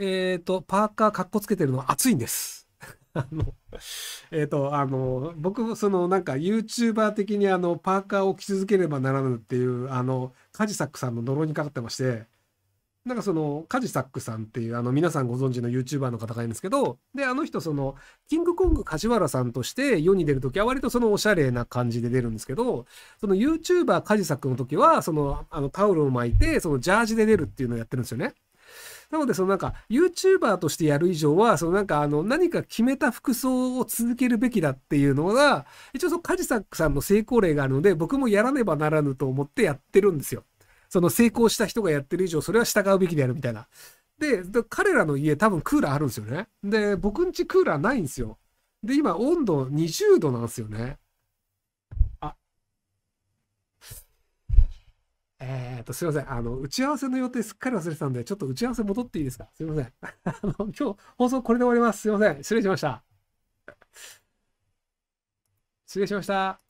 えっ、ー、と、パーカーかっこつけてるのは暑いんです。あの、えっ、ー、と、あの、僕、その、なんか、YouTuber 的に、あの、パーカーを着続ければならぬっていう、あの、カジサックさんの呪いにかかってまして、なんかその、カジサックさんっていう、あの、皆さんご存知の YouTuber の方がいるんですけど、で、あの人、その、キングコング梶原さんとして世に出るときは割とそのおしゃれな感じで出るんですけど、その YouTuber カジサックの時は、その、あの、タオルを巻いて、そのジャージで出るっていうのをやってるんですよね。なので、そのなんか、YouTuber としてやる以上は、そのなんか、あの、何か決めた服装を続けるべきだっていうのが、一応そのカジサックさんの成功例があるので、僕もやらねばならぬと思ってやってるんですよ。その成功した人がやってる以上、それは従うべきであるみたいな。で、彼らの家多分クーラーあるんですよね。で、僕ん家クーラーないんですよ。で、今温度20度なんですよね。えっ、ー、と、すいません。あの、打ち合わせの予定すっかり忘れてたんで、ちょっと打ち合わせ戻っていいですかすいません。あの、今日、放送これで終わります。すいません。失礼しました。失礼しました。